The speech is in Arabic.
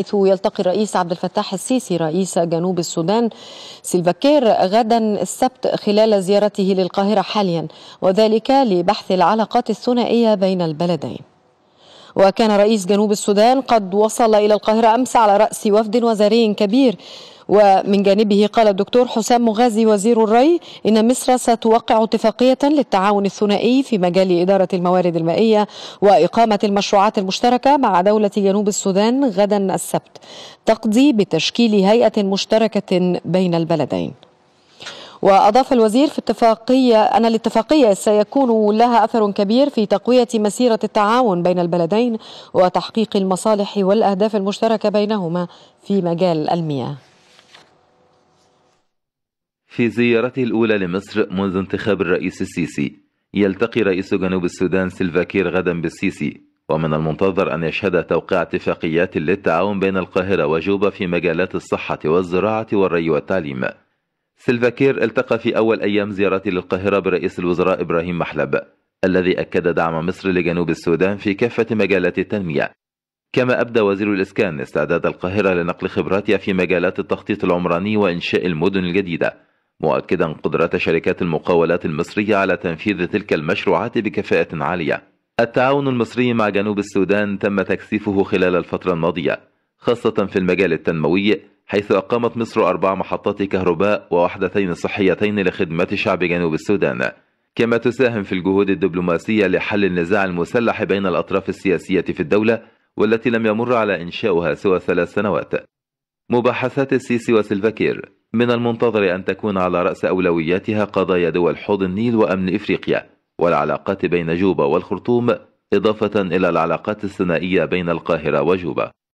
حيث يلتقي الرئيس عبد الفتاح السيسي رئيس جنوب السودان سيلفا كير غدا السبت خلال زيارته للقاهرة حاليا وذلك لبحث العلاقات الثنائية بين البلدين وكان رئيس جنوب السودان قد وصل إلى القاهرة أمس على رأس وفد وزاري كبير ومن جانبه قال الدكتور حسام مغازي وزير الري إن مصر ستوقع اتفاقية للتعاون الثنائي في مجال إدارة الموارد المائية وإقامة المشروعات المشتركة مع دولة جنوب السودان غدا السبت تقضي بتشكيل هيئة مشتركة بين البلدين وأضاف الوزير في اتفاقية أن الاتفاقية سيكون لها أثر كبير في تقوية مسيرة التعاون بين البلدين وتحقيق المصالح والأهداف المشتركة بينهما في مجال المياه في زيارته الأولى لمصر منذ انتخاب الرئيس السيسي يلتقي رئيس جنوب السودان سلفاكير غدا بالسيسي ومن المنتظر أن يشهد توقيع اتفاقيات للتعاون بين القاهرة وجوبا في مجالات الصحة والزراعة والري والتعليم سلفاكير التقى في أول أيام زيارته للقاهرة برئيس الوزراء إبراهيم محلب الذي أكد دعم مصر لجنوب السودان في كافة مجالات التنمية كما أبدى وزير الإسكان استعداد القاهرة لنقل خبراتها في مجالات التخطيط العمراني وإنشاء المدن الجديدة مؤكدا قدرة شركات المقاولات المصرية على تنفيذ تلك المشروعات بكفاءة عالية التعاون المصري مع جنوب السودان تم تكثيفه خلال الفترة الماضية خاصة في المجال التنموي حيث أقامت مصر أربع محطات كهرباء ووحدتين صحيتين لخدمة شعب جنوب السودان كما تساهم في الجهود الدبلوماسية لحل النزاع المسلح بين الأطراف السياسية في الدولة والتي لم يمر على إنشاؤها سوى ثلاث سنوات مباحثات السيسي وسلفاكير من المنتظر أن تكون على رأس أولوياتها قضايا دول حوض النيل وأمن إفريقيا والعلاقات بين جوبا والخرطوم إضافة إلى العلاقات الثنائية بين القاهرة وجوبا